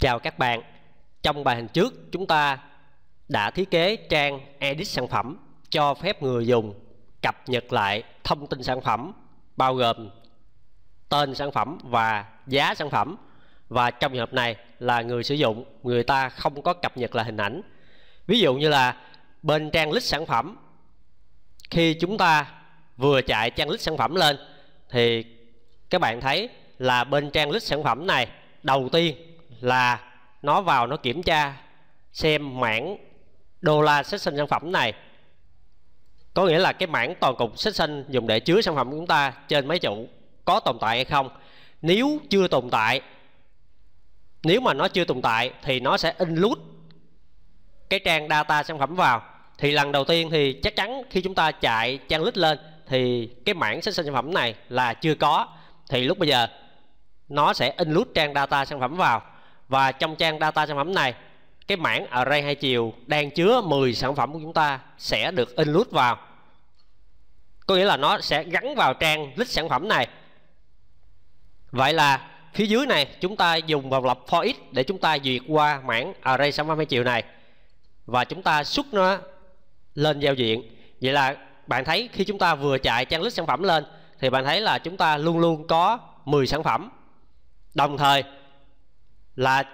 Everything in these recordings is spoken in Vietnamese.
Chào các bạn, trong bài hình trước chúng ta đã thiết kế trang edit sản phẩm cho phép người dùng cập nhật lại thông tin sản phẩm bao gồm tên sản phẩm và giá sản phẩm và trong trường hợp này là người sử dụng người ta không có cập nhật lại hình ảnh ví dụ như là bên trang list sản phẩm khi chúng ta vừa chạy trang list sản phẩm lên thì các bạn thấy là bên trang list sản phẩm này đầu tiên là nó vào nó kiểm tra xem mảng đô la sách sinh sản phẩm này có nghĩa là cái mảng toàn cục sách sinh dùng để chứa sản phẩm của chúng ta trên máy chủ có tồn tại hay không nếu chưa tồn tại nếu mà nó chưa tồn tại thì nó sẽ in lút cái trang data sản phẩm vào thì lần đầu tiên thì chắc chắn khi chúng ta chạy trang lít lên thì cái mảng sách sinh sản phẩm này là chưa có thì lúc bây giờ nó sẽ in lút trang data sản phẩm vào và trong trang data sản phẩm này cái mảng array hai chiều đang chứa 10 sản phẩm của chúng ta sẽ được include vào có nghĩa là nó sẽ gắn vào trang list sản phẩm này vậy là phía dưới này chúng ta dùng vòng lập for each để chúng ta duyệt qua mảng array sản phẩm hai chiều này và chúng ta xuất nó lên giao diện vậy là bạn thấy khi chúng ta vừa chạy trang list sản phẩm lên thì bạn thấy là chúng ta luôn luôn có 10 sản phẩm đồng thời là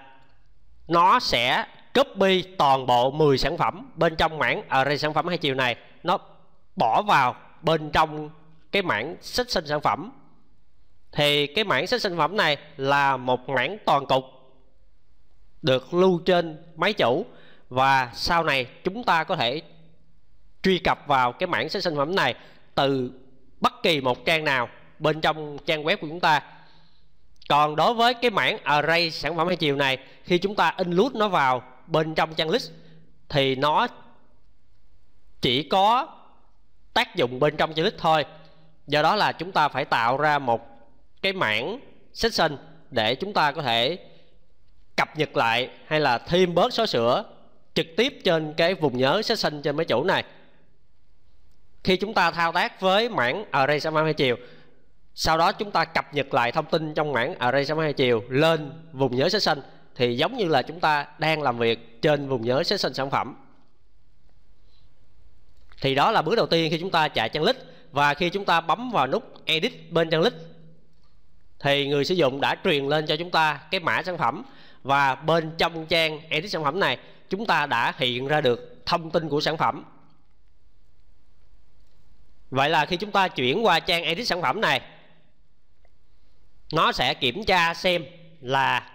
nó sẽ copy toàn bộ 10 sản phẩm bên trong mảng array à, sản phẩm hai chiều này nó bỏ vào bên trong cái mảng xích sinh sản phẩm thì cái mảng xích sinh phẩm này là một mảng toàn cục được lưu trên máy chủ và sau này chúng ta có thể truy cập vào cái mảng xích sinh phẩm này từ bất kỳ một trang nào bên trong trang web của chúng ta còn đối với cái mảng array sản phẩm hai chiều này khi chúng ta include nó vào bên trong trang list thì nó chỉ có tác dụng bên trong trang list thôi do đó là chúng ta phải tạo ra một cái mảng section để chúng ta có thể cập nhật lại hay là thêm bớt số sửa trực tiếp trên cái vùng nhớ section trên máy chủ này khi chúng ta thao tác với mảng array sản phẩm hai chiều sau đó chúng ta cập nhật lại thông tin trong mảng array sóng hai chiều lên vùng nhớ session thì giống như là chúng ta đang làm việc trên vùng nhớ session sản phẩm thì đó là bước đầu tiên khi chúng ta chạy trang list và khi chúng ta bấm vào nút edit bên trang list thì người sử dụng đã truyền lên cho chúng ta cái mã sản phẩm và bên trong trang edit sản phẩm này chúng ta đã hiện ra được thông tin của sản phẩm Vậy là khi chúng ta chuyển qua trang edit sản phẩm này nó sẽ kiểm tra xem là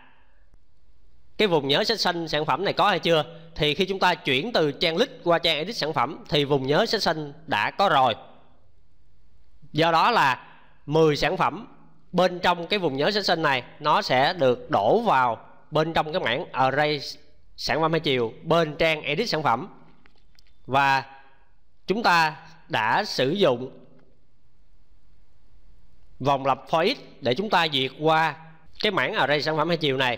cái vùng nhớ sẽ xanh sản phẩm này có hay chưa thì khi chúng ta chuyển từ trang list qua trang edit sản phẩm thì vùng nhớ sẽ xanh đã có rồi do đó là 10 sản phẩm bên trong cái vùng nhớ sẽ xanh này nó sẽ được đổ vào bên trong cái mảng array sản phẩm hai chiều bên trang edit sản phẩm và chúng ta đã sử dụng vòng lập for x để chúng ta duyệt qua cái mảng array sản phẩm hai chiều này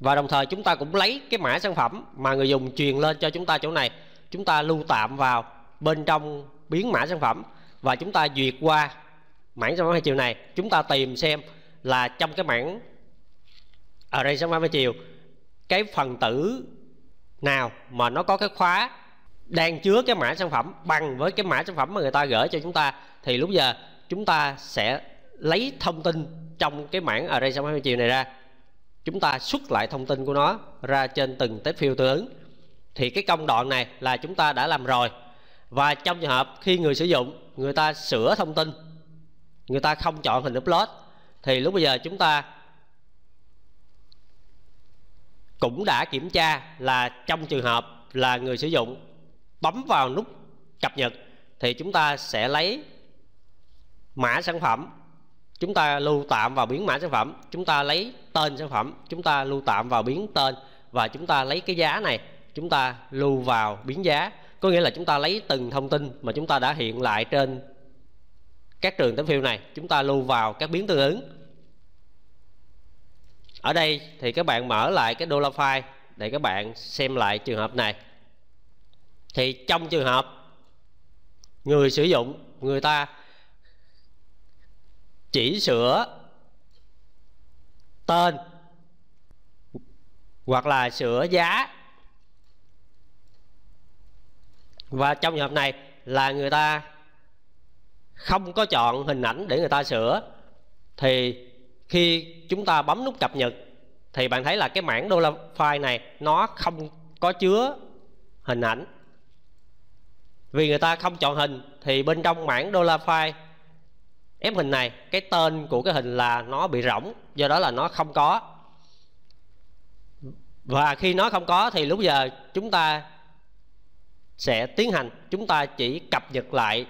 và đồng thời chúng ta cũng lấy cái mã sản phẩm mà người dùng truyền lên cho chúng ta chỗ này chúng ta lưu tạm vào bên trong biến mã sản phẩm và chúng ta duyệt qua mảng sản phẩm hai chiều này chúng ta tìm xem là trong cái mảng đây sản phẩm hai chiều cái phần tử nào mà nó có cái khóa đang chứa cái mã sản phẩm bằng với cái mã sản phẩm mà người ta gửi cho chúng ta thì lúc giờ chúng ta sẽ lấy thông tin trong cái mảng array sum 20 chiều này ra chúng ta xuất lại thông tin của nó ra trên từng test field tương ứng thì cái công đoạn này là chúng ta đã làm rồi và trong trường hợp khi người sử dụng người ta sửa thông tin người ta không chọn hình upload thì lúc bây giờ chúng ta cũng đã kiểm tra là trong trường hợp là người sử dụng bấm vào nút cập nhật thì chúng ta sẽ lấy mã sản phẩm chúng ta lưu tạm vào biến mã sản phẩm chúng ta lấy tên sản phẩm chúng ta lưu tạm vào biến tên và chúng ta lấy cái giá này chúng ta lưu vào biến giá có nghĩa là chúng ta lấy từng thông tin mà chúng ta đã hiện lại trên các trường tấm phiêu này chúng ta lưu vào các biến tương ứng ở đây thì các bạn mở lại cái dollar file để các bạn xem lại trường hợp này thì trong trường hợp người sử dụng người ta chỉ sửa tên hoặc là sửa giá và trong trường hợp này là người ta không có chọn hình ảnh để người ta sửa thì khi chúng ta bấm nút cập nhật thì bạn thấy là cái mảng đô la file này nó không có chứa hình ảnh vì người ta không chọn hình thì bên trong mảng đô la file ghép hình này cái tên của cái hình là nó bị rỗng do đó là nó không có và khi nó không có thì lúc giờ chúng ta sẽ tiến hành chúng ta chỉ cập nhật lại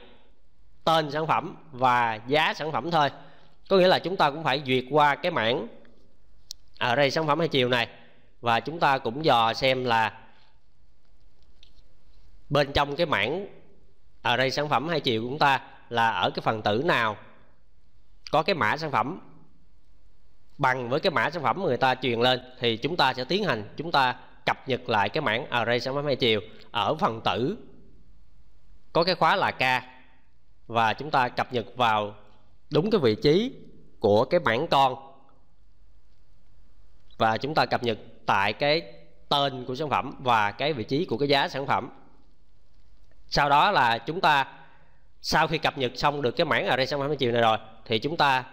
tên sản phẩm và giá sản phẩm thôi có nghĩa là chúng ta cũng phải duyệt qua cái mảng ở à, đây sản phẩm hai chiều này và chúng ta cũng dò xem là bên trong cái mảng ở à, đây sản phẩm hai chiều của chúng ta là ở cái phần tử nào có cái mã sản phẩm bằng với cái mã sản phẩm người ta truyền lên thì chúng ta sẽ tiến hành chúng ta cập nhật lại cái mảng array sản phẩm hai chiều ở phần tử có cái khóa là k và chúng ta cập nhật vào đúng cái vị trí của cái mảng con và chúng ta cập nhật tại cái tên của sản phẩm và cái vị trí của cái giá sản phẩm sau đó là chúng ta sau khi cập nhật xong được cái mảng array sản phẩm chiều này rồi thì chúng ta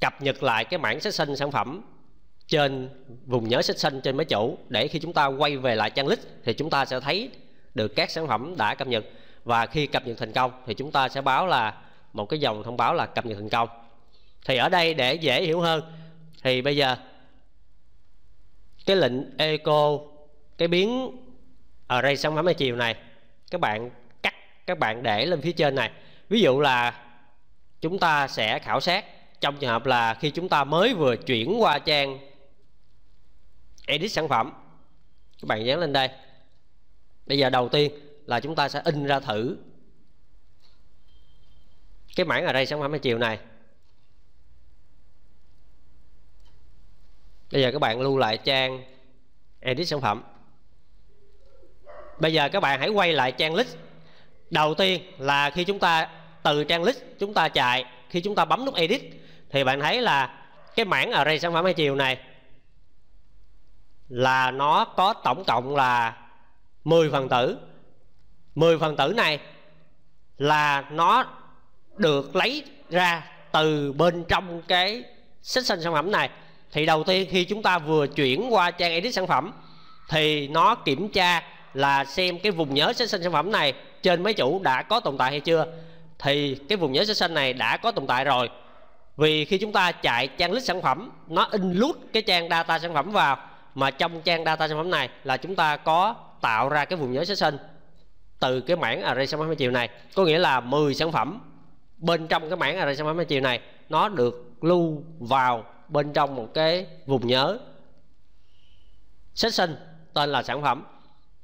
cập nhật lại cái mảng section sản phẩm trên vùng nhớ section trên máy chủ để khi chúng ta quay về lại trang list thì chúng ta sẽ thấy được các sản phẩm đã cập nhật và khi cập nhật thành công thì chúng ta sẽ báo là một cái dòng thông báo là cập nhật thành công thì ở đây để dễ hiểu hơn thì bây giờ cái lệnh echo cái biến array sản phẩm hai chiều này các bạn các bạn để lên phía trên này ví dụ là chúng ta sẽ khảo sát trong trường hợp là khi chúng ta mới vừa chuyển qua trang edit sản phẩm các bạn dán lên đây bây giờ đầu tiên là chúng ta sẽ in ra thử cái mảng ở đây sản phẩm chiều này bây giờ các bạn lưu lại trang edit sản phẩm bây giờ các bạn hãy quay lại trang list đầu tiên là khi chúng ta từ trang list chúng ta chạy khi chúng ta bấm nút edit thì bạn thấy là cái mảng ở array sản phẩm hai chiều này là nó có tổng cộng là 10 phần tử 10 phần tử này là nó được lấy ra từ bên trong cái section sản phẩm này thì đầu tiên khi chúng ta vừa chuyển qua trang edit sản phẩm thì nó kiểm tra là xem cái vùng nhớ sản sinh sản phẩm này trên máy chủ đã có tồn tại hay chưa thì cái vùng nhớ sản sinh này đã có tồn tại rồi vì khi chúng ta chạy trang list sản phẩm nó in lút cái trang data sản phẩm vào mà trong trang data sản phẩm này là chúng ta có tạo ra cái vùng nhớ sản sinh từ cái mảng array sản phẩm chiều này có nghĩa là 10 sản phẩm bên trong cái mảng array sản phẩm chiều này nó được lưu vào bên trong một cái vùng nhớ session tên là sản phẩm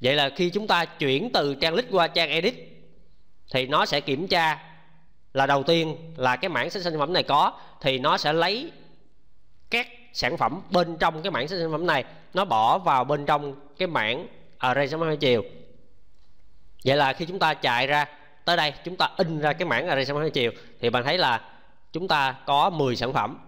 vậy là khi chúng ta chuyển từ trang list qua trang edit thì nó sẽ kiểm tra là đầu tiên là cái mảng sách sản phẩm này có thì nó sẽ lấy các sản phẩm bên trong cái mảng sách sản phẩm này nó bỏ vào bên trong cái mảng array sản phẩm hai chiều vậy là khi chúng ta chạy ra tới đây chúng ta in ra cái mảng array sản phẩm hai chiều thì bạn thấy là chúng ta có 10 sản phẩm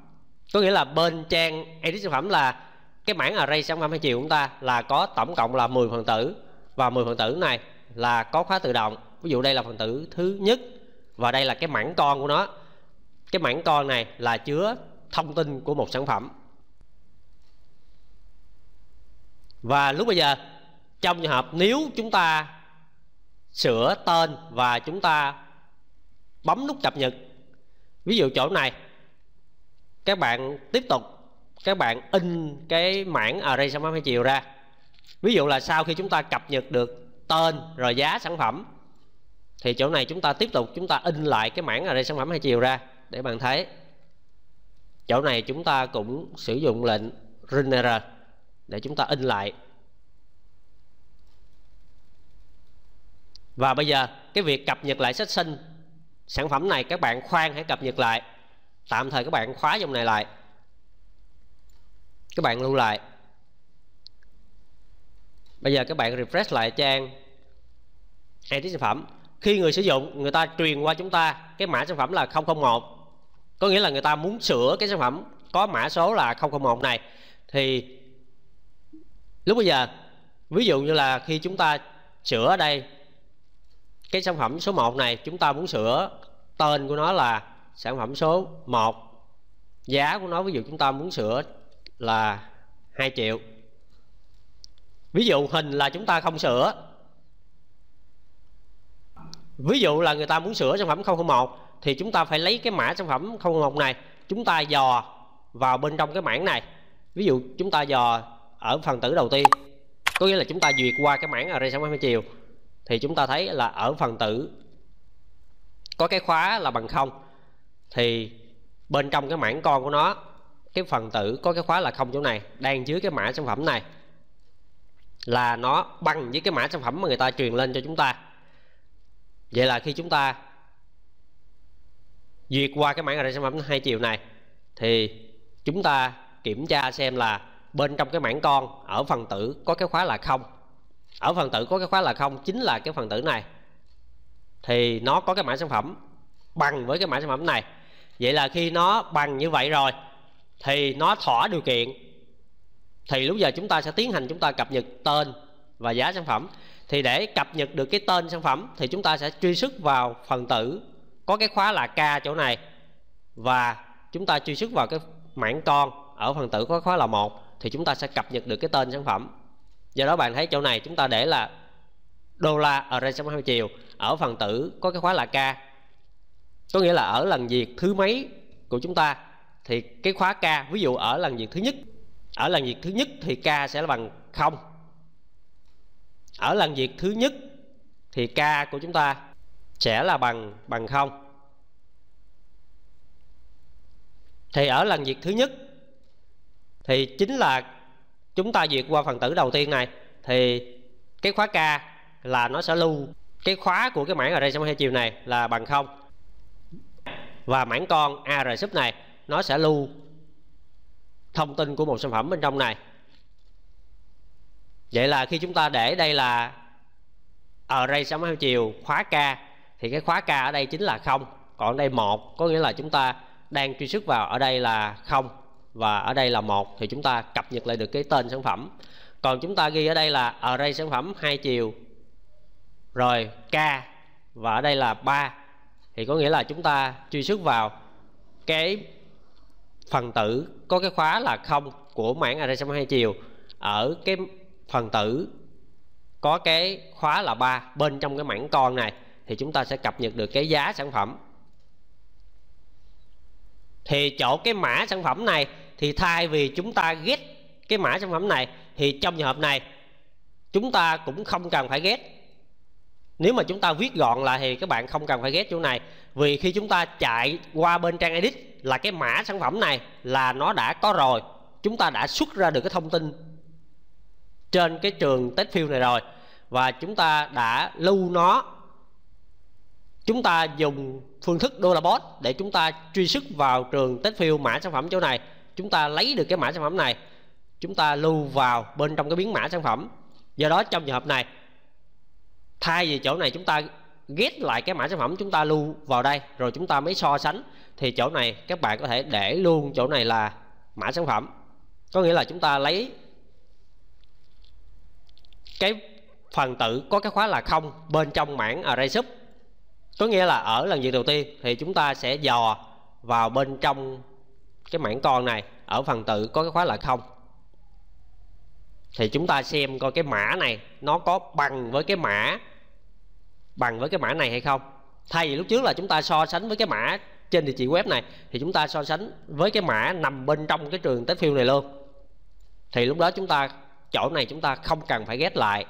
có nghĩa là bên trang edit sản phẩm là cái mảng array sản phẩm hai chiều của chúng ta là có tổng cộng là 10 phần tử và 10 phần tử này là có khóa tự động ví dụ đây là phần tử thứ nhất và đây là cái mảng con của nó cái mảng con này là chứa thông tin của một sản phẩm và lúc bây giờ trong trường hợp nếu chúng ta sửa tên và chúng ta bấm nút cập nhật ví dụ chỗ này các bạn tiếp tục các bạn in cái mảng array sản phẩm hai chiều ra ví dụ là sau khi chúng ta cập nhật được tên rồi giá sản phẩm thì chỗ này chúng ta tiếp tục chúng ta in lại cái mảng array sản phẩm hai chiều ra để bạn thấy chỗ này chúng ta cũng sử dụng lệnh rin error để chúng ta in lại và bây giờ cái việc cập nhật lại sách sinh sản phẩm này các bạn khoan hãy cập nhật lại tạm thời các bạn khóa dòng này lại các bạn lưu lại bây giờ các bạn refresh lại trang edit sản phẩm khi người sử dụng người ta truyền qua chúng ta cái mã sản phẩm là 001 có nghĩa là người ta muốn sửa cái sản phẩm có mã số là 001 này thì lúc bây giờ ví dụ như là khi chúng ta sửa ở đây cái sản phẩm số 1 này chúng ta muốn sửa tên của nó là sản phẩm số 1 giá của nó ví dụ chúng ta muốn sửa là 2 triệu ví dụ hình là chúng ta không sửa ví dụ là người ta muốn sửa sản phẩm 001 thì chúng ta phải lấy cái mã sản phẩm 001 này chúng ta dò vào bên trong cái mảng này ví dụ chúng ta dò ở phần tử đầu tiên có nghĩa là chúng ta duyệt qua cái mảng array sản phẩm chiều thì chúng ta thấy là ở phần tử có cái khóa là bằng không thì bên trong cái mảng con của nó cái phần tử có cái khóa là không chỗ này đang dưới cái mã sản phẩm này là nó bằng với cái mã sản phẩm mà người ta truyền lên cho chúng ta vậy là khi chúng ta duyệt qua cái mã array sản phẩm hai chiều này thì chúng ta kiểm tra xem là bên trong cái mảng con ở phần tử có cái khóa là không ở phần tử có cái khóa là không chính là cái phần tử này thì nó có cái mã sản phẩm bằng với cái mã sản phẩm này vậy là khi nó bằng như vậy rồi thì nó thỏa điều kiện thì lúc giờ chúng ta sẽ tiến hành chúng ta cập nhật tên và giá sản phẩm thì để cập nhật được cái tên sản phẩm thì chúng ta sẽ truy xuất vào phần tử có cái khóa là k chỗ này và chúng ta truy xuất vào cái mảng con ở phần tử có khóa là một thì chúng ta sẽ cập nhật được cái tên sản phẩm do đó bạn thấy chỗ này chúng ta để là đô la ở array sum hai chiều ở phần tử có cái khóa là k có nghĩa là ở lần diệt thứ mấy của chúng ta thì cái khóa k ví dụ ở lần diện thứ nhất ở lần diện thứ nhất thì k sẽ là bằng không ở lần việc thứ nhất thì k của chúng ta sẽ là bằng bằng không thì ở lần việc thứ nhất thì chính là chúng ta duyệt qua phần tử đầu tiên này thì cái khóa k là nó sẽ lưu cái khóa của cái mảng ở đây trong hai chiều này là bằng không và mảng con ar sub này nó sẽ lưu thông tin của một sản phẩm bên trong này vậy là khi chúng ta để đây là ở ờ, array sóng hai chiều khóa k thì cái khóa k ở đây chính là không còn đây một có nghĩa là chúng ta đang truy xuất vào ở đây là không và ở đây là một thì chúng ta cập nhật lại được cái tên sản phẩm còn chúng ta ghi ở đây là ở đây sản phẩm hai chiều rồi k và ở đây là 3 thì có nghĩa là chúng ta truy xuất vào cái phần tử có cái khóa là không của mảng array sum hai chiều ở cái phần tử có cái khóa là ba bên trong cái mảng con này thì chúng ta sẽ cập nhật được cái giá sản phẩm thì chỗ cái mã sản phẩm này thì thay vì chúng ta ghét cái mã sản phẩm này thì trong trường hợp này chúng ta cũng không cần phải ghét nếu mà chúng ta viết gọn lại thì các bạn không cần phải ghét chỗ này vì khi chúng ta chạy qua bên trang edit là cái mã sản phẩm này là nó đã có rồi chúng ta đã xuất ra được cái thông tin trên cái trường test field này rồi và chúng ta đã lưu nó chúng ta dùng phương thức đô la bot để chúng ta truy xuất vào trường test field mã sản phẩm chỗ này chúng ta lấy được cái mã sản phẩm này chúng ta lưu vào bên trong cái biến mã sản phẩm do đó trong trường hợp này thay vì chỗ này chúng ta ghét lại cái mã sản phẩm chúng ta lưu vào đây rồi chúng ta mới so sánh thì chỗ này các bạn có thể để luôn chỗ này là mã sản phẩm có nghĩa là chúng ta lấy cái phần tự có cái khóa là không bên trong mảng array sub có nghĩa là ở lần duyệt đầu tiên thì chúng ta sẽ dò vào bên trong cái mảng con này ở phần tự có cái khóa là không thì chúng ta xem coi cái mã này nó có bằng với cái mã bằng với cái mã này hay không thay vì lúc trước là chúng ta so sánh với cái mã trên địa chỉ web này thì chúng ta so sánh với cái mã nằm bên trong cái trường test field này luôn thì lúc đó chúng ta chỗ này chúng ta không cần phải ghét lại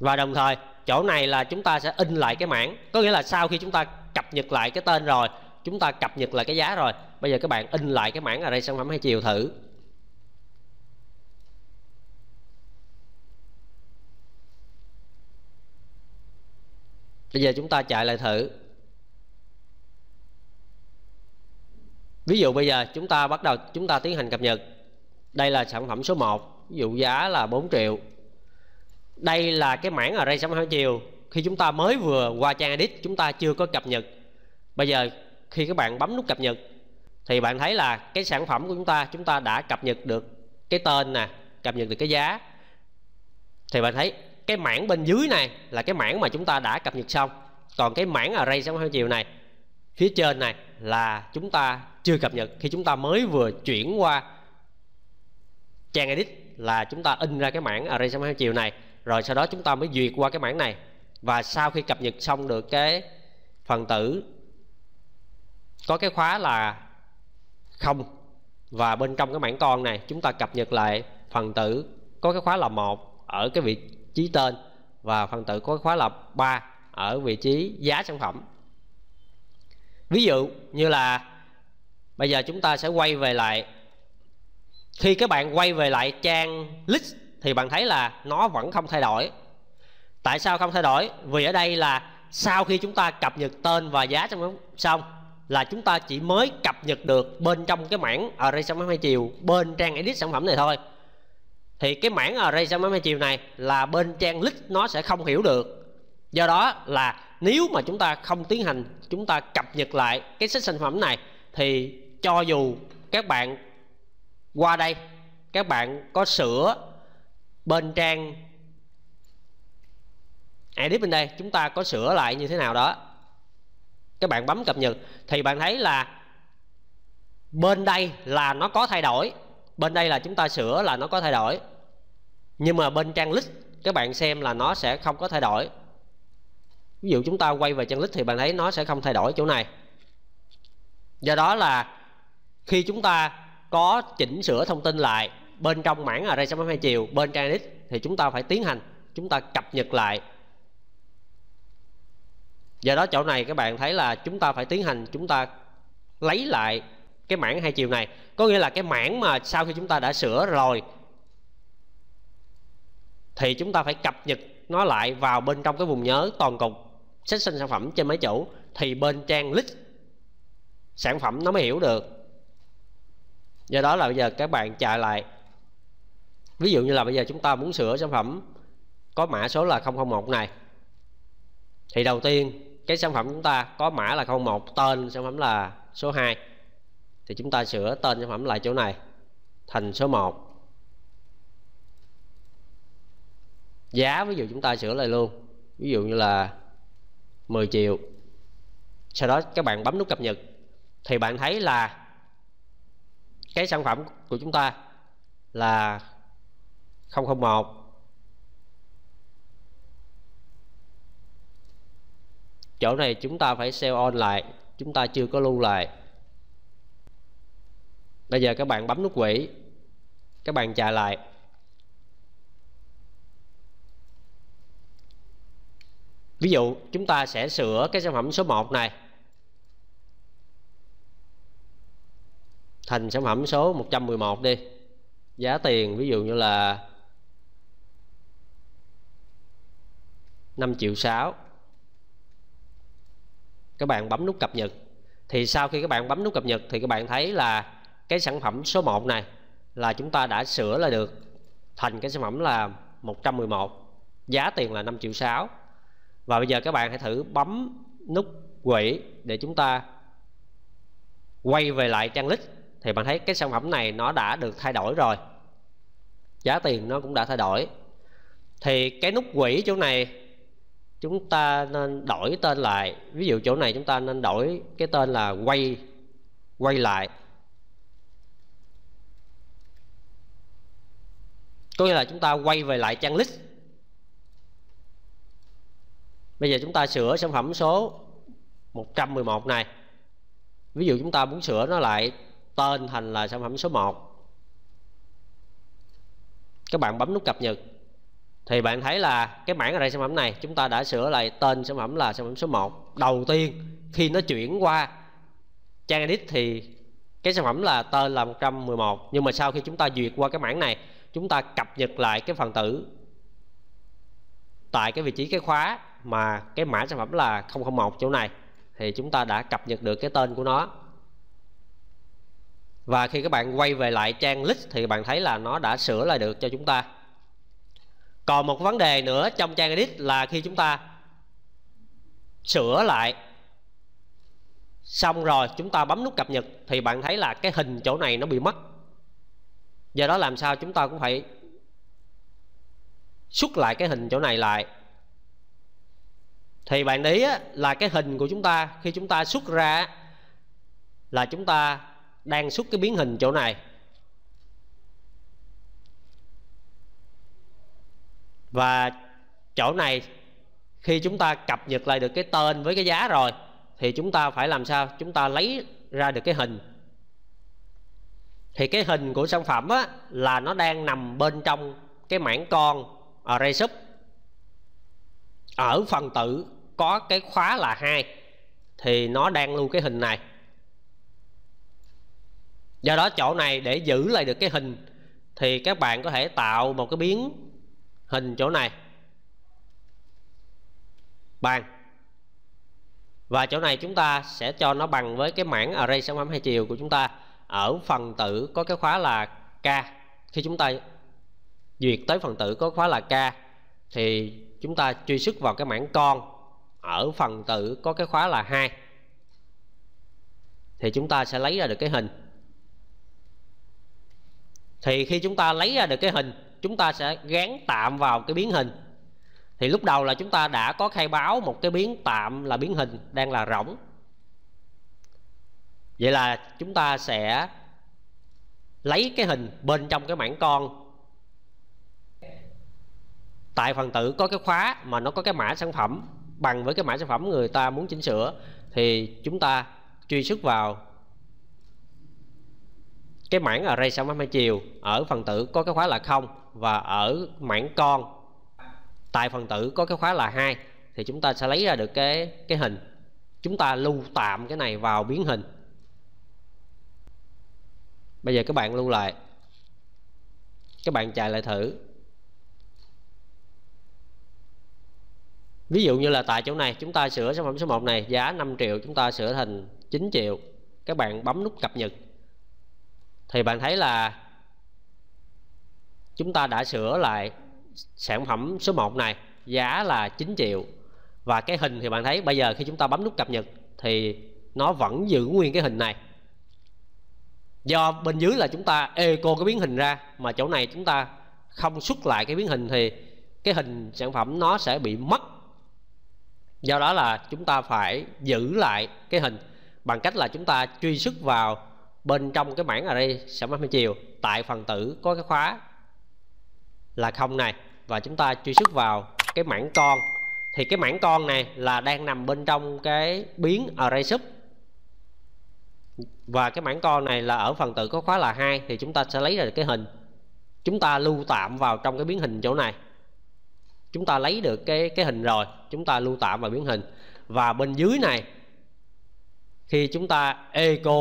và đồng thời chỗ này là chúng ta sẽ in lại cái mảng có nghĩa là sau khi chúng ta cập nhật lại cái tên rồi chúng ta cập nhật lại cái giá rồi bây giờ các bạn in lại cái mảng đây sản phẩm hai chiều thử bây giờ chúng ta chạy lại thử ví dụ bây giờ chúng ta bắt đầu chúng ta tiến hành cập nhật đây là sản phẩm số 1 ví dụ giá là 4 triệu đây là cái mảng đây sản phẩm hai chiều khi chúng ta mới vừa qua trang edit chúng ta chưa có cập nhật bây giờ khi các bạn bấm nút cập nhật thì bạn thấy là cái sản phẩm của chúng ta chúng ta đã cập nhật được cái tên nè cập nhật được cái giá thì bạn thấy cái mảng bên dưới này là cái mảng mà chúng ta đã cập nhật xong còn cái mảng array sóng hai chiều này phía trên này là chúng ta chưa cập nhật khi chúng ta mới vừa chuyển qua trang edit là chúng ta in ra cái mảng array sóng hai chiều này rồi sau đó chúng ta mới duyệt qua cái mảng này và sau khi cập nhật xong được cái phần tử có cái khóa là không và bên trong cái mảng con này chúng ta cập nhật lại phần tử có cái khóa là một ở cái vị trí tên và phần tử có cái khóa là ba ở vị trí giá sản phẩm ví dụ như là bây giờ chúng ta sẽ quay về lại khi các bạn quay về lại trang list thì bạn thấy là nó vẫn không thay đổi tại sao không thay đổi vì ở đây là sau khi chúng ta cập nhật tên và giá trong xong là chúng ta chỉ mới cập nhật được bên trong cái mảng array sản phẩm hai chiều bên trang edit sản phẩm này thôi thì cái mảng array sản phẩm hai chiều này là bên trang list nó sẽ không hiểu được do đó là nếu mà chúng ta không tiến hành chúng ta cập nhật lại cái sách sản phẩm này thì cho dù các bạn qua đây các bạn có sửa bên trang edit bên đây chúng ta có sửa lại như thế nào đó các bạn bấm cập nhật thì bạn thấy là bên đây là nó có thay đổi bên đây là chúng ta sửa là nó có thay đổi nhưng mà bên trang list các bạn xem là nó sẽ không có thay đổi ví dụ chúng ta quay về trang list thì bạn thấy nó sẽ không thay đổi chỗ này do đó là khi chúng ta có chỉnh sửa thông tin lại bên trong mảng array 6.2 chiều bên trang list thì chúng ta phải tiến hành chúng ta cập nhật lại do đó chỗ này các bạn thấy là chúng ta phải tiến hành chúng ta lấy lại cái mảng hai chiều này có nghĩa là cái mảng mà sau khi chúng ta đã sửa rồi thì chúng ta phải cập nhật nó lại vào bên trong cái vùng nhớ toàn cục section sản phẩm trên máy chủ thì bên trang list sản phẩm nó mới hiểu được do đó là bây giờ các bạn chạy lại ví dụ như là bây giờ chúng ta muốn sửa sản phẩm có mã số là 001 này thì đầu tiên cái sản phẩm chúng ta có mã là 01 tên sản phẩm là số 2 thì chúng ta sửa tên sản phẩm lại chỗ này thành số 1 giá ví dụ chúng ta sửa lại luôn ví dụ như là 10 triệu sau đó các bạn bấm nút cập nhật thì bạn thấy là cái sản phẩm của chúng ta là 001 chỗ này chúng ta phải sell on lại chúng ta chưa có lưu lại bây giờ các bạn bấm nút quỷ, các bạn chạy lại ví dụ chúng ta sẽ sửa cái sản phẩm số 1 này thành sản phẩm số 111 đi giá tiền ví dụ như là 5 triệu 6 các bạn bấm nút cập nhật thì sau khi các bạn bấm nút cập nhật thì các bạn thấy là cái sản phẩm số 1 này là chúng ta đã sửa là được thành cái sản phẩm là 111 giá tiền là 5 triệu 6 và bây giờ các bạn hãy thử bấm nút quỷ để chúng ta quay về lại trang list thì bạn thấy cái sản phẩm này nó đã được thay đổi rồi giá tiền nó cũng đã thay đổi thì cái nút quỷ chỗ này chúng ta nên đổi tên lại ví dụ chỗ này chúng ta nên đổi cái tên là quay quay lại có nghĩa là chúng ta quay về lại trang list bây giờ chúng ta sửa sản phẩm số 111 này ví dụ chúng ta muốn sửa nó lại tên thành là sản phẩm số 1 các bạn bấm nút cập nhật thì bạn thấy là cái mảng ở đây sản phẩm này chúng ta đã sửa lại tên sản phẩm là sản phẩm số 1 đầu tiên khi nó chuyển qua trang edit thì cái sản phẩm là tên là 111 nhưng mà sau khi chúng ta duyệt qua cái mảng này chúng ta cập nhật lại cái phần tử tại cái vị trí cái khóa mà cái mã sản phẩm là 001 chỗ này thì chúng ta đã cập nhật được cái tên của nó và khi các bạn quay về lại trang list thì bạn thấy là nó đã sửa lại được cho chúng ta còn một vấn đề nữa trong trang edit là khi chúng ta sửa lại xong rồi chúng ta bấm nút cập nhật thì bạn thấy là cái hình chỗ này nó bị mất do đó làm sao chúng ta cũng phải xuất lại cái hình chỗ này lại thì bạn đấy là cái hình của chúng ta khi chúng ta xuất ra là chúng ta đang xuất cái biến hình chỗ này và chỗ này khi chúng ta cập nhật lại được cái tên với cái giá rồi thì chúng ta phải làm sao chúng ta lấy ra được cái hình thì cái hình của sản phẩm á, là nó đang nằm bên trong cái mảng con array sub ở phần tử có cái khóa là hai thì nó đang lưu cái hình này do đó chỗ này để giữ lại được cái hình thì các bạn có thể tạo một cái biến hình chỗ này bằng và chỗ này chúng ta sẽ cho nó bằng với cái mảng array sản phẩm hai chiều của chúng ta ở phần tử có cái khóa là k khi chúng ta duyệt tới phần tử có khóa là k thì chúng ta truy xuất vào cái mảng con ở phần tử có cái khóa là hai thì chúng ta sẽ lấy ra được cái hình thì khi chúng ta lấy ra được cái hình chúng ta sẽ gán tạm vào cái biến hình thì lúc đầu là chúng ta đã có khai báo một cái biến tạm là biến hình đang là rỗng vậy là chúng ta sẽ lấy cái hình bên trong cái mảng con tại phần tử có cái khóa mà nó có cái mã sản phẩm bằng với cái mã sản phẩm người ta muốn chỉnh sửa thì chúng ta truy xuất vào cái mảng array sản phẩm hai chiều ở phần tử có cái khóa là không và ở mảng con tại phần tử có cái khóa là hai thì chúng ta sẽ lấy ra được cái cái hình chúng ta lưu tạm cái này vào biến hình bây giờ các bạn lưu lại các bạn chạy lại thử ví dụ như là tại chỗ này chúng ta sửa sản phẩm số 1 này giá 5 triệu chúng ta sửa thành 9 triệu các bạn bấm nút cập nhật thì bạn thấy là chúng ta đã sửa lại sản phẩm số 1 này giá là 9 triệu và cái hình thì bạn thấy bây giờ khi chúng ta bấm nút cập nhật thì nó vẫn giữ nguyên cái hình này do bên dưới là chúng ta eco cái biến hình ra mà chỗ này chúng ta không xuất lại cái biến hình thì cái hình sản phẩm nó sẽ bị mất do đó là chúng ta phải giữ lại cái hình bằng cách là chúng ta truy xuất vào bên trong cái mảng array sản phẩm hai chiều tại phần tử có cái khóa là không này và chúng ta truy xuất vào cái mảng con thì cái mảng con này là đang nằm bên trong cái biến array sub và cái mảng con này là ở phần tử có khóa là hai thì chúng ta sẽ lấy ra được cái hình chúng ta lưu tạm vào trong cái biến hình chỗ này chúng ta lấy được cái cái hình rồi chúng ta lưu tạm vào biến hình và bên dưới này khi chúng ta echo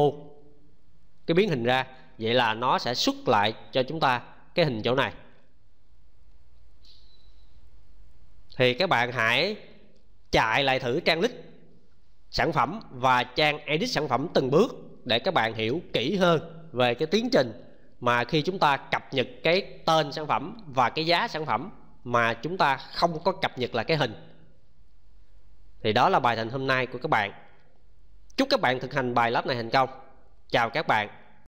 cái biến hình ra vậy là nó sẽ xuất lại cho chúng ta cái hình chỗ này thì các bạn hãy chạy lại thử trang list sản phẩm và trang edit sản phẩm từng bước để các bạn hiểu kỹ hơn về cái tiến trình mà khi chúng ta cập nhật cái tên sản phẩm và cái giá sản phẩm mà chúng ta không có cập nhật là cái hình thì đó là bài thành hôm nay của các bạn chúc các bạn thực hành bài lớp này thành công chào các bạn